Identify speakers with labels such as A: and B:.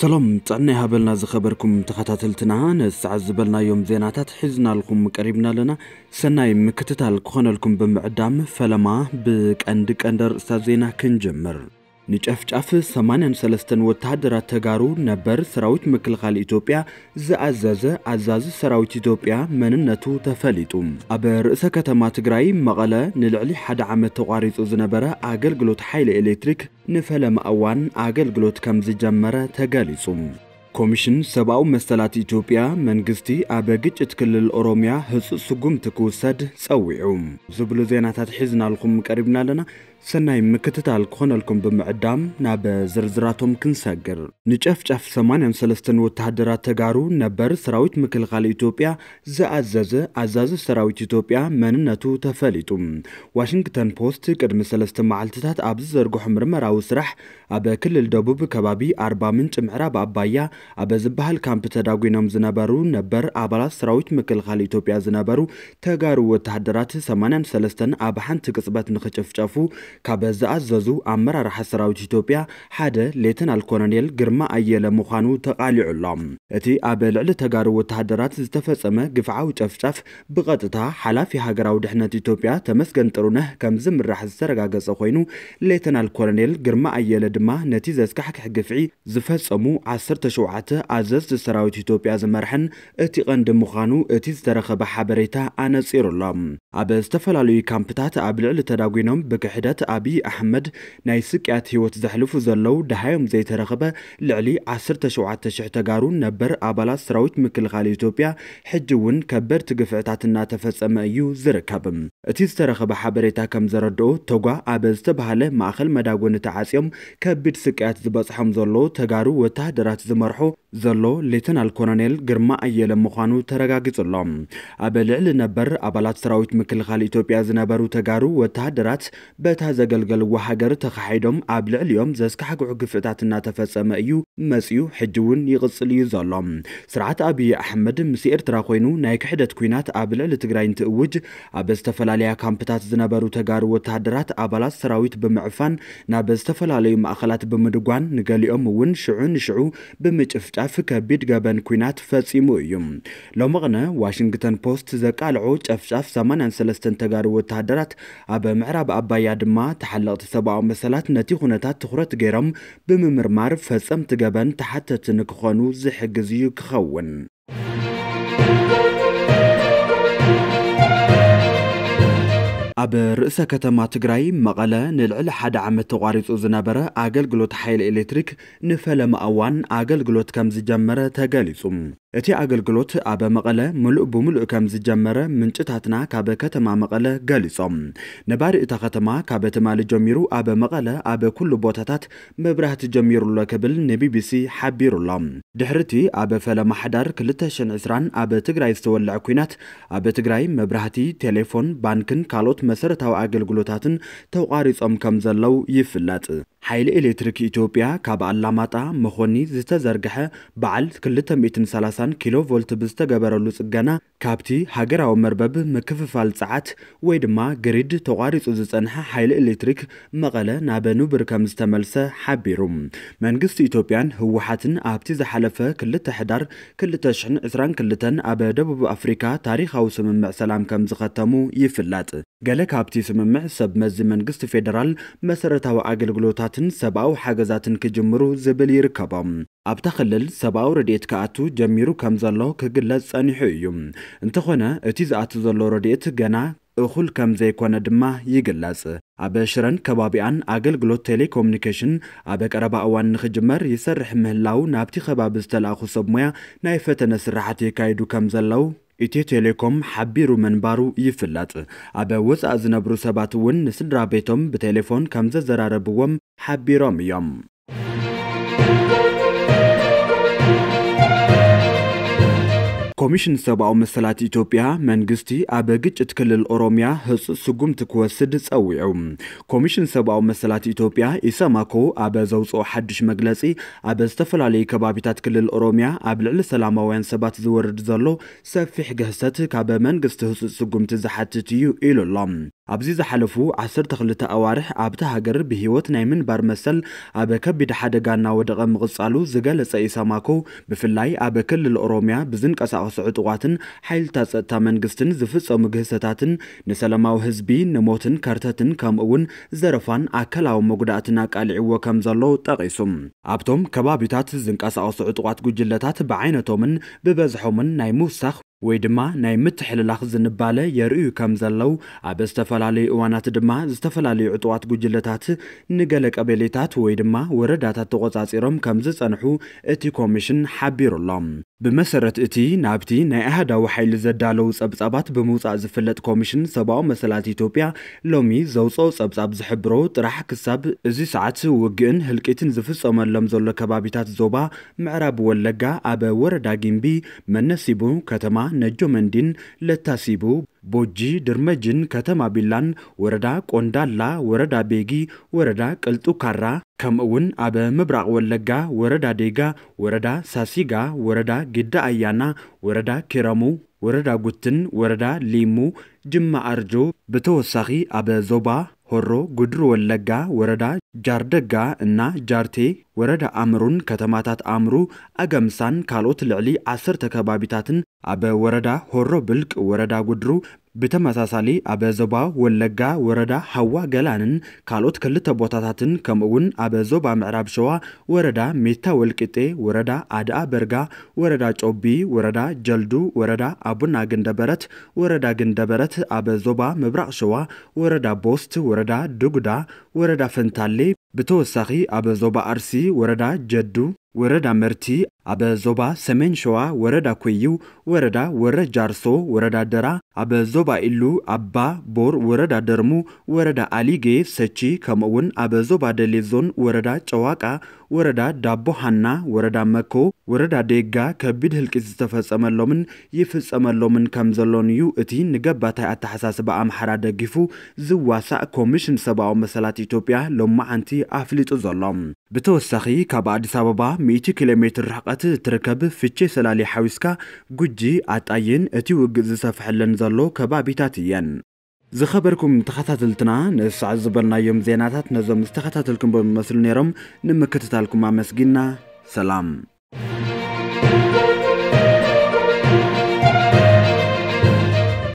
A: سلام تاني هابلنا زخبركم تخاتلتنا نس عزبلنا يوم زيناتات حزنا لكم قريبنا لنا سناي مكتتال كخونا بمعدام فلما بك اندك اندر سازينا كنجمر ንጨፍጫፍ 83 ወታደራት ተጋሩ ነበር ሰራዊት ምክልኻል ኢትዮጵያ ዝኣዘዘ ኣዛዚ ሰራዊት ኢትዮጵያ መንነቱ ተፈሊጡ ኣብ ርእሰ ከተማ ትግራይ መቐለ ንልዕሊ ሓደ ዓመት ተቋሪፁ ዝነበረ ኣገልግሎት ሓይሊ ኤሌክትሪክ ንፈለመ እዋን ኣገልግሎት ከም ዝጀመረ ተገሊጹ ኮሚሽን ሰብአዊ መሰላት ኢትዮጵያ መንግስቲ ኣብ ግጭት ክልል ኦሮምያ ህፁፅ ስጉምቲ ክውሰድ ፀዊዑ ዝብሉ ዜናታት ሒዝናልኩም ቀሪብና ኣለና ሰናይ ምክትታል ክኾነልኩም ብምዕዳም ናብ ዝርዝራቶም ክንሰግር ንጨፍጫፍ 83 ወተሃደራት ተጋሩ ነበር ሰራዊት ምክልኻል ኢትዮጵያ ዝኣዘዘ ኣዛዚ ሰራዊት ኢትዮጵያ መንነቱ ተፈሊጡ ዋሽንግተን ፖስት ቅድሚ ሰለስተ መዓልትታት ኣብ ዝዘርግሖ ምርመራዊ ስራሕ ኣብ ክልል ደቡብ ከባቢ ኣርባ ምንጭ ምዕራብ ኣባያ ኣበ ዝበሃል ካምፕ ተዳጒኖም ዝነበሩ ነበር ኣባላት ሰራዊት ምክልኻል ኢትዮጵያ ዝነበሩ ተጋሩ ወተሃደራት 83 ኣብ ሓንቲ ቅጽበት ንኽጭፍጨፉ ካብ ዝኣዘዙ ኣመራርሓ ሰራዊት ኢትዮጵያ ሓደ ሌተናል ኮሎኔል ግርማ ኣየለ ምዃኑ ተቓሊዑሎም እቲ ኣብ ልዕሊ ተጋሩ ወተሃደራት ዝተፈጸመ ግፍዓዊ ጨፍጨፍ ብቐጥታ ሓላፊ ሃገራዊ ድሕነት ኢትዮጵያ ተመስገን ጥሩነህ ከም ዝምራሕ ዝተረጋገጸ ኮይኑ ሌተናል ኮሎኔል ግርማ ኣየለ ድማ ነቲ ዘስካሕክሕ ግፍዒ ዝፈጸሙ 17 ሸውዓተ ኣዘዝቲ ሰራዊት ኢትዮጵያ ዝመርሐን እቲ ቀንዲ ምዃኑ እቲ ዝተረኸበ ሓበሬታ ኣነጺሩሎም ኣብ ዝተፈላለዩ ካምፕታት ኣብ ልዕሊ ተዳጒኖም ብክሕደት ኣብዪ ኣሕመድ ናይ ስቅያት ህይወት ዘሕልፉ ዘለው ድሃዮም ዘይተረኸበ ልዕሊ 17000 ተጋሩ ነበር ኣባላት ሰራዊት ምክልኻል ኢትዮጵያ ሕጂ እውን ከበድቲ ግፍዕታት እናተፈጸመ እዩ ዝርከብ እቲ ዝተረኸበ ሓበሬታ ከም ዘረድኦ ተጓ ኣብ ዝተባህለ ማእኸል መዳጎኒ ተዓጽዮም ከቢድ ስቅያት ዝበጽሖም ዘለዉ ተጋሩ ወታደራት ዝመርሑ ዝሰርሑ ዘሎ ሌተናል ኮሎኔል ግርማ ኣየለ ምዃኑ ተረጋጊጹሎ ኣብ ልዕሊ ነበር ኣባላት ሰራዊት ምክልኻል ኢትዮጵያ ዝነበሩ ተጋሩ ወተሃደራት በታ ዘገልገልዎ ሃገር ተኻሒዶም ኣብ ልዕሊኦም ዘስካሕግዑ ግፍእታት እናተፈጸመ እዩ መጺኡ ሕጂ እውን ይቕጽል እዩ ዘሎ ስርዓት ኣብዪ ኣሕመድ ምስ ኤርትራ ኮይኑ ናይ ክሕደት ኩናት ኣብ ልዕሊ ትግራይ እንትእውጅ ኣብ ዝተፈላለያ ካምፕታት ዝነበሩ ተጋሩ ወተሃደራት ኣባላት ሰራዊት ብምዕፋን ናብ ዝተፈላለዩ ማእኸላት ብምድጓን ንገሊኦም እውን ሽዑ ንሽዑ ብም ጭፍጫፍ ከቢድ ገበን ኩናት ፈጺሙ እዩ ሎምቕነ ዋሽንግተን ፖስት ዘቃልዑ ጨፍጫፍ 83 ተጋሩ ወተሃደራት ኣብ ምዕራብ ኣባያ ድማ ተሓለቕቲ ሰብኣዊ መሰላት ነቲ ኩነታት ትኩረት ገይሮም ብምምርማር ፈፀምቲ ገበን ተሓተቲ ንክኾኑ ዝሕግዝ እዩ ክኸውን Thank you. ኣብ ርእሰ ከተማ ትግራይ መቐለ ንልዕሊ ሓደ ዓመት ተቋሪፁ ዝነበረ ኣገልግሎት ሓይሊ ኤሌክትሪክ ንፈለማ እዋን ኣገልግሎት ከም ዝጀመረ ተገሊጹ እቲ ኣገልግሎት ኣብ መቐለ ሙሉእ ብሙሉእ ከም ዝጀመረ ምንጭታትና ካብ ከተማ መቐለ ገሊፆም ነባሪ እታ ከተማ ካብ ትማሊ ጀሚሩ ኣብ መቐለ ኣብ ኩሉ ቦታታት መብራህቲ ጀሚሩሎ ክብል ንቢቢሲ ሓቢሩሎም ድሕርቲ ኣብ ፈለማ ሕዳር 220 ኣብ ትግራይ ዝተወልዐ ኩናት ኣብ ትግራይ መብራህቲ ቴሌፎን ባንክን ካልኦት መሰረታዊ ኣገልግሎታትን ተቋሪፆም ከም ዘለው ይፍለጥ ሓይሊ ኤሌክትሪክ ኢትዮጵያ ካብ ኣላማጣ መኾኒ ዝተዘርግሐ በዓል 230 ኪሎ ቮልት ብዝተገበረሉ ጽገና ካብቲ ሃገራዊ መርበብ ምክፍፋል ፀዓት ወይ ድማ ግሪድ ተቋሪፁ ዝፀንሐ ሓይሊ ኤሌክትሪክ መቐለ ናበ ንብር ከም ዝተመልሰ ሓቢሩ መንግስቲ ኢትዮጵያን ህወሓትን ኣብቲ ዝሓለፈ 2 ሕዳር 222 ኣብ ደቡብ ኣፍሪካ ታሪካዊ ስምምዕ ሰላም ከም ዝኸተሙ ይፍለጥ ገለ ካብቲ ስምምዕ ሰብ መዚ መንግስቲ ፌደራል መሰረታዊ ኣገልግሎታትን ሰብኣዊ ሓገዛትን ክጅምሩ ዝብል ይርከቦም ኣብታ ክልል ሰብኣዊ ረድኤት ክኣቱ ጀሚሩ ከም ዘሎ ክግለጽ ጸኒሑ እዩ እንተኾነ እቲ ዝኣቱ ዘሎ ረድኤት ገና እኹል ከም ዘይኮነ ድማ ይግለጽ ኣብ ሽረን ከባቢኣን ኣገልግሎት ቴሌኮሙኒኬሽን ኣብ ቀረባ እዋን ንኽጅመር ይሰርሕ ምህላው ናብቲ ከባቢ ዝተለኣኹ ሰብ ሞያ ናይ ፈተነ ስራሕቲ ይካይዱ ከም ዘለው ኢትዮ ቴሌኮም ሓቢሩ ምንባሩ ይፍለጥ ኣብ ወፃእ ዝነብሩ ሰባት እውን ንስድራ ቤቶም ብቴሌፎን ከም ዘዘራረብዎም ሓቢሮም እዮም Música ኮሚሽን ሰብኣዊ መሰላት ኢትዮጵያ መንግስቲ ኣብ ግጭት ክልል ኦሮምያ ህፁፅ ስጉምቲ ክወስድ ፀዊዑ ኮሚሽን ሰብኣዊ መሰላት ኢትዮጵያ ኢሰማኮ ኣብ ዘውፅኦ ሓድሽ መግለፂ ኣብ ዝተፈላለዩ ከባቢታት ክልል ኦሮምያ ኣብ ልዕሊ ሰላማውያን ሰባት ዝወርድ ዘሎ ሰፊሕ ግህሰት ካብ መንግስቲ ህፁፅ ስጉምቲ ዝሓትት እዩ ኢሉ ኣሎ ኣብዚ ዝሓለፉ 12 ኣዋርሕ ኣብቲ ሃገር ብሂወት ናይ ምንባር መሰል ኣብ ከቢድ ሓደጋ እናወደቐ ምቕፃሉ ዝገለጸ ኢሰማኮ ብፍላይ ኣብ ክልል ኦሮምያ ብዝንቀሳቐ ዝንቀሳቐሱ ዕጡቋትን ሓይልታት ፀጥታ መንግስትን ዝፍፀሙ ግህሰታትን ንሰላማዊ ህዝቢ ንሞትን ከርተትን እውን ዘረፋን ኣካላዊ መጉዳእትን ኣቃልዕዎ ከም ዘሎ ጠቂሱ ኣብቶም ከባቢታት ዝንቀሳቐሱ ዕጡቋት ጉጅለታት ብዓይነቶምን ብበዝሖምን ናይ ምውሳኽ ወይ ድማ ናይ ምትሕልላኽ ዝንባለ የርእዩ ከም ዘለው ኣብ ዝተፈላለዩ እዋናት ድማ ዝተፈላለዩ ዕጡዋት ጉጅለታት ንገለ ቀበሌታት ወይ ድማ ወረዳታት ተቆፃፂሮም ከም ዝፀንሑ እቲ ኮሚሽን ሓቢሩሎም ብመሰረት እቲ ናብቲ ናይ ኣህዳዊ ሓይሊ ዘዳለዉ ፀብጻባት ብምውፃእ ዝፍለጥ ኮሚሽን ሰብኣዊ መሰላት ኢትዮጵያ ሎሚ ዘውፅኦ ፀብጻብ ዝሕብሮ ጥራሕ ክሳብ እዚ ሰዓት ውግእን ህልቂትን ዝፍፀመሎም ዘሎ ከባቢታት ዞባ ምዕራብ ወለጋ ኣበ ወረዳ ጊምቢ መነሲቡ ከተማ ነጆ መንዲን ለታሲቡ ቦጂ ድርመጅን ከተማ ቢላን ወረዳ ቆንዳላ ወረዳ ቤጊ ወረዳ ቅልጡ ካራ ከምኡውን ኣብ ምብራቅ ወለጋ ወረዳ ዴጋ ወረዳ ሳሲጋ ወረዳ ግዳ ኣያና ወረዳ ኪረሙ ወረዳ ጉትን ወረዳ ሊሙ ጅማ ኣርጆ ብተወሳኺ አበ ዞባ ሆሮ ጉድሩ ወለጋ ወረዳ ጃርደጋ እና ጃርቴ ወረዳ አምሩን ከተማታት አምሩ አገምሳን ካልኦት ልዕሊ 10 ከባቢታትን ኣብ ወረዳ ሆሮ ብልቅ ወረዳ ጉድሩ ብተመሳሳሊ ኣብ ዞባ ወለጋ ወረዳ ሃዋ ገላንን ካልኦት ክልተ ቦታታትን ከምኡውን ኣብ ዞባ ምዕራብ ሸዋ ወረዳ ሜታ ወልቂጤ ወረዳ ኣድኣ በርጋ ወረዳ ጮቢ ወረዳ ጀልዱ ወረዳ ኣቡና ግንደበረት ወረዳ ግንደበረት ኣብ ዞባ ምብራቅ ሸዋ ወረዳ ቦስት ወረዳ ድጉዳ ወረዳ ፈንታሌ ብተወሳኺ ኣብ ዞባ ኣርሲ ወረዳ ጀዱ ወረዳ መርቲ ኣብ ዞባ ሰሜን ሸዋ ወረዳ ኮዩ ወረዳ ወረ ጃርሶ ወረዳ ደራ ኣብ ዞባ ኢሉ ኣባ ቦር ወረዳ ደርሙ ወረዳ ኣሊጌ ሰቺ ከምኡውን ኣብ ዞባ ደሌ ዞን ወረዳ ጨዋቃ ወረዳ ዳቦ ሀና ወረዳ መኮ ወረዳ ዴጋ ከቢድ ህልቂት ዝተፈጸመሎምን ይፍጸመሎምን ከም ዘሎን እዩ እቲ ንገባታይ ኣተሓሳስባ ኣምሓራ ደጊፉ ዝዋሳእ ኮሚሽን ሰብኣዊ መሰላት ኢትዮጵያ ሎማዓንቲ ኣፍሊጡ ዘሎም ብተወሳኺ ካብ ኣዲስ ኣበባ 100 ኪሎ ሜትር ርሕቐት እትርከብ ፍቼ ሰላሊ ሓዊስካ ጉጂ ኣጣይን እቲ ውግእ ዝሰፍሐለን ዘሎ ከባቢታት እየን ዝኸበርኩም ተኸታተልትና ንሳዕ ዝበልናዮም ዜናታት ነዞም ዝተኸታተልኩም ብምመስሉ ነይሮም ንምክትታልኩም ኣመስጊና ሰላም